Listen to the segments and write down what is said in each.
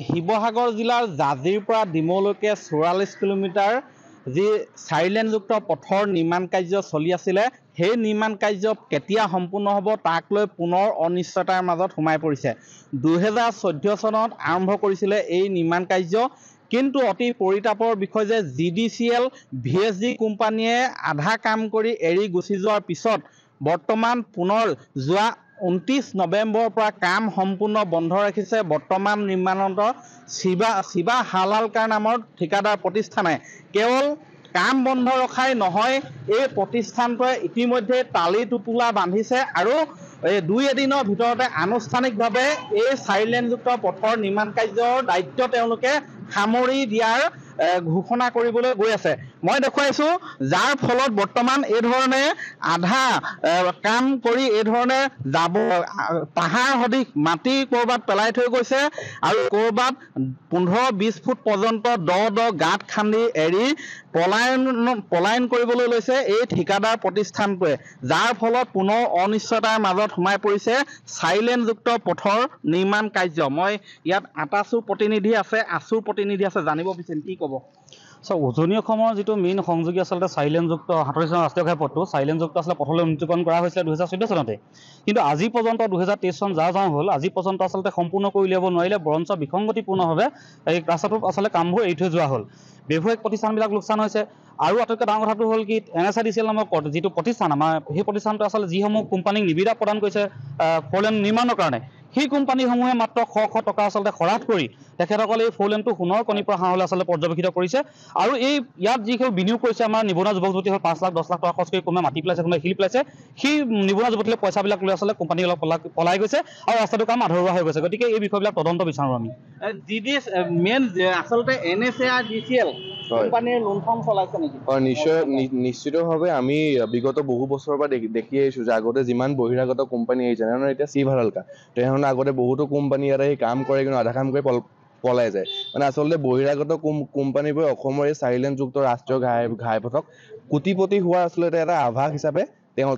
শিৱসাগৰ জিলাৰ জাজিৰ পৰা ডিমৌলৈকে চৌৰাল্লিছ কিলোমিটাৰ যি চাৰিলেনযুক্ত পথৰ নিৰ্মাণ কাৰ্য চলি আছিলে সেই নিৰ্মাণ কাৰ্য কেতিয়া সম্পূৰ্ণ হ'ব তাক লৈ পুনৰ অনিশ্চয়তাৰ মাজত সোমাই পৰিছে দুহেজাৰ চৈধ্য চনত আৰম্ভ কৰিছিলে এই নিৰ্মাণ কাৰ্য কিন্তু অতি পৰিতাপৰ বিষয় যে G D C L V S D কোম্পানীয়ে আধা কাম কৰি এৰি গুচি যোৱাৰ পিছত বৰ্তমান পুনৰ যোৱা ঊনত্ৰিছ নৱেম্বৰৰ পৰা কাম সম্পূৰ্ণ বন্ধ ৰাখিছে বৰ্তমান নিৰ্মাণত চিবা চিবা হালালকাৰ নামৰ ঠিকাদাৰ প্ৰতিষ্ঠানে কেৱল কাম বন্ধ ৰখাই নহয় এই প্ৰতিষ্ঠানটোৱে ইতিমধ্যে তালি টোপোলা বান্ধিছে আৰু এই দুই এদিনৰ ভিতৰতে আনুষ্ঠানিকভাৱে এই চাৰিলেনযুক্ত পথৰ নিৰ্মাণ কাৰ্যৰ দায়িত্ব তেওঁলোকে সামৰি দিয়াৰ ঘোষণা কৰিবলৈ গৈ আছে মই দেখুৱাইছো যাৰ ফলত বৰ্তমান এই ধৰণে আধা কাম কৰি এই ধৰণে যাব পাহাৰ সদৃশ মাটি ক'ৰবাত পেলাই থৈ গৈছে আৰু ক'ৰবাত পোন্ধৰ বিশ ফুট পৰ্যন্ত দ দহ গাঁত খান্দি এৰি পলায়ন পলায়ন কৰিবলৈ লৈছে এই ঠিকাদাৰ প্ৰতিষ্ঠানটোৱে যাৰ ফলত পুনৰ অনিশ্চয়তাৰ মাজত সোমাই পৰিছে চাইলেনযুক্ত পথৰ নিৰ্মাণ কাৰ্য মই ইয়াত আটাচু প্ৰতিনিধি আছে আছু প্ৰতিনিধি আছে জানিব বিচাৰিম কি ক'ব চ' উজনি অসমৰ যিটো মেইন সংযোগী আচলতে চাৰিলেনযুক্ত সাতত্ৰিছ চনৰ ৰাষ্ট্ৰীয় ঘাইপথটো চাৰিলেনযুক্ত আচলতে প্ৰথমলৈ উন্নীতকৰণ কৰা হৈছিলে দুহেজাৰ চৈধ্য চনতে কিন্তু আজি পৰ্যন্ত দুহেজাৰ তেইছ চন যা যাওঁ হ'ল আজি পৰ্যন্ত আচলতে সম্পূৰ্ণ কৰি উলিয়াব নোৱাৰিলে বৰঞ্চ বিসংগতিপূৰ্ণভাৱে এই ৰাস্তাটোত আচলতে কামবোৰ এৰি থৈ যোৱা হ'ল ব্যৱসায়িক প্ৰতিষ্ঠানবিলাক লোকচান হৈছে আৰু আটাইতকৈ ডাঙৰ কথাটো হ'ল কি N S I D C L নামৰ যিটো প্ৰতিষ্ঠান আমাৰ সেই প্ৰতিষ্ঠানটো আচলতে যিসমূহ কোম্পানীক নিবিদা প্ৰদান কৰিছে ফ'ৰ লেন নিৰ্মাণৰ কাৰণে সেই কোম্পানীসমূহে মাত্ৰ শ শ টকা আচলতে খৰাত কৰি তেখেতসকলে এই ফ'ৰ লেনটো সোণৰ কণীৰ পৰা হাঁহলৈ আচলতে পৰ্যবেক্ষিত কৰিছে আৰু এই ইয়াত যিসকল বিনিয়োগ কৰিছে আমাৰ নিবনুৱা যুৱক যুৱতীসকল পাঁচ লাখ দহ লাখ টকা খৰচ কৰি কোনোবাই মাটি পেলাইছে কোনোবাই শিল পেলাইছে সেই নিবনুৱা যুৱতীসকলে পইচাবিলাক লৈ আচলতে কোম্পানীবিলাক পলাই পলাই গৈছে আৰু ৰাস্তাটো কাম আধৰুৱা হৈ গৈছে গতিকে এই বিষয়বিলাক তদন্ত বিচাৰো আমি ডি ডি এছ মেইন আচলতে N S A R D C L নিশ্চিতভাৱে আমি বিগত বহু বছৰৰ পৰা দেখি আহিছো যে আগতে যিমান বহিৰাগত কোম্পানী আহিছে যেনেধৰণে এতিয়া চি ভাৰালকা তেনেধৰণে আগতে বহুতো কোম্পানী ইয়াতে আহি কাম কৰে কিন্তু আধা কাম কৰি পলাই যায় মানে আচলতে বহিৰাগত কোম্পানীবোৰে অসমৰ এই চাৰিলেন যুক্ত ৰাষ্ট্ৰীয় ঘাই ঘাইপথক কোটিপতি হোৱাৰ আচলতে এটা আভাস হিচাপে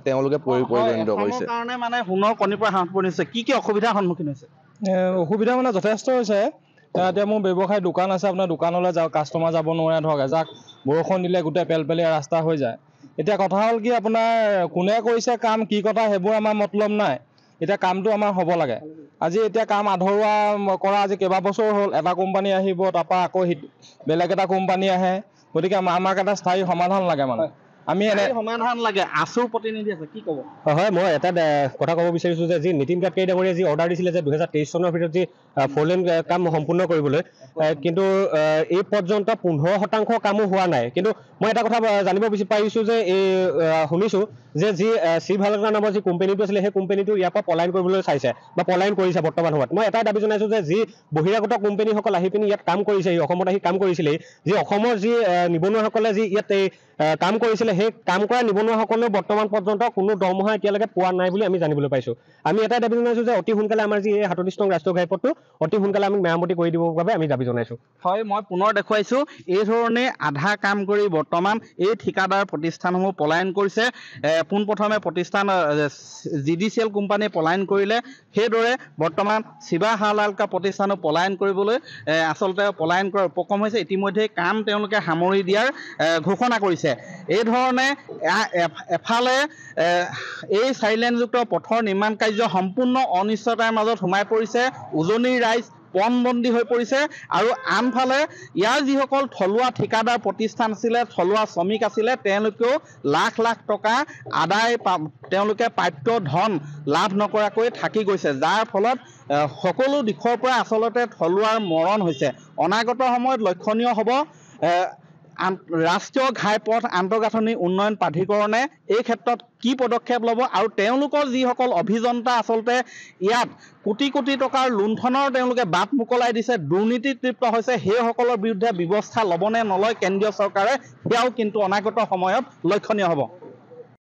তেওঁলোকে পৰিগণিত কৰিছে অসুবিধা মানে যথেষ্ট হৈছে এতিয়া মোৰ ব্যৱসায় দোকান আছে আপোনাৰ দোকানলৈ যাওক কাষ্টমাৰ যাব নোৱাৰে ধৰক এজাক বৰষুণ দিলে গোটেই পেলপেলীয়া ৰাস্তা হৈ যায় এতিয়া কথা হ'ল কি আপোনাৰ কোনে কৰিছে কাম কি কথা সেইবোৰ আমাৰ মতলব নাই এতিয়া কামটো আমাৰ হ'ব লাগে আজি এতিয়া কাম আধৰুৱা কৰা আজি কেইবাবছৰ হ'ল এটা কোম্পানী আহিব তাৰপৰা আকৌ বেলেগ এটা কোম্পানী আহে গতিকে আমাক এটা স্থায়ী সমাধান লাগে মানে আমি সমাধান লাগে আছোৰ প্ৰতিনিধি আছে কি ক'ব হয় মই এটা কথা ক'ব বিচাৰিছো যে যি নীতিন গাডকাৰী ডাঙৰীয়াই যি অৰ্ডাৰ দিছিলে যে দুহেজাৰ তেইছ চনৰ ভিতৰত যি ফ'ৰ লেন কাম সম্পূৰ্ণ কৰিবলৈ কিন্তু এই পৰ্যন্ত পোন্ধৰ শতাংশ কামো হোৱা নাই কিন্তু মই এটা কথা জানিব বিচাৰি যে এই শুনিছো যে যি শিৱ ভালকনা নামৰ যি কোম্পেনীটো আছিলে সেই কোম্পানীটো ইয়াৰ পৰা পলায়ন কৰিবলৈ চাইছে বা পলায়ন কৰিছে বৰ্তমান সময়ত মই এটাই দাবী জনাইছো যে যি বহিৰাগত কোম্পেনীসকল আহি পিনি ইয়াত কাম কৰিছেহি অসমত আহি কাম কৰিছিলেহি যি অসমৰ যি নিবনুৱাসকলে যি ইয়াত এই কাম কৰিছিলে সেই কাম কৰা নিবনুৱাসকলেও বৰ্তমান পৰ্যন্ত কোনো দৰমহা এতিয়ালৈকে পোৱা নাই বুলি আমি জানিবলৈ পাইছোঁ আমি এটাই দাবী জনাইছোঁ যে অতি সোনকালে আমাৰ যি এই সাতত্ৰিছ নং ৰাষ্ট্ৰীয় ঘাইপথটো অতি সোনকালে আমি মেৰামতি কৰি দিবৰ বাবে আমি দাবী জনাইছোঁ হয় মই পুনৰ দেখুৱাইছোঁ এইধৰণে আধা কাম কৰি বৰ্তমান এই ঠিকাদাৰ প্ৰতিষ্ঠানসমূহ পলায়ন কৰিছে পোনপ্ৰথমে প্ৰতিষ্ঠান জি ডি চি এল কোম্পানীয়ে পলায়ন কৰিলে সেইদৰে বৰ্তমান শিৱা হালালকা প্ৰতিষ্ঠানো পলায়ন কৰিবলৈ আচলতে পলায়ন কৰাৰ উপক্ৰম হৈছে ইতিমধ্যে কাম তেওঁলোকে সামৰি দিয়াৰ ঘোষণা কৰিছে হৈছে এইধৰণে এফালে এই চাৰিলেনযুক্ত পথৰ নিৰ্মাণ কাৰ্য সম্পূৰ্ণ অনিশ্চয়তাৰ মাজত সোমাই পৰিছে উজনি ৰাইজ পন বন্দী হৈ পৰিছে আৰু আনফালে ইয়াৰ যিসকল থলুৱা ঠিকাদাৰ প্ৰতিষ্ঠান আছিলে থলুৱা শ্ৰমিক আছিলে তেওঁলোকেও লাখ লাখ টকা আদায় পা তেওঁলোকে প্ৰাপ্য ধন লাভ নকৰাকৈ থাকি গৈছে যাৰ ফলত সকলো দিশৰ পৰা আচলতে থলুৱাৰ মৰণ হৈছে অনাগত সময়ত লক্ষণীয় হ'ব ৰাষ্ট্ৰীয় ঘাইপথ আন্তঃগাঁথনি উন্নয়ন প্ৰাধিকৰণে এই ক্ষেত্ৰত কি পদক্ষেপ ল'ব আৰু তেওঁলোকৰ যিসকল অভিযন্তা আচলতে ইয়াত কোটি কোটি টকাৰ লুণ্ঠনৰ তেওঁলোকে বাট মোকলাই দিছে দুৰ্নীতিতৃপ্ত হৈছে সেইসকলৰ বিৰুদ্ধে ব্যৱস্থা ল'বনে নলয় কেন্দ্ৰীয় চৰকাৰে সেয়াও কিন্তু অনাগত সময়ত লক্ষণীয় হ'ব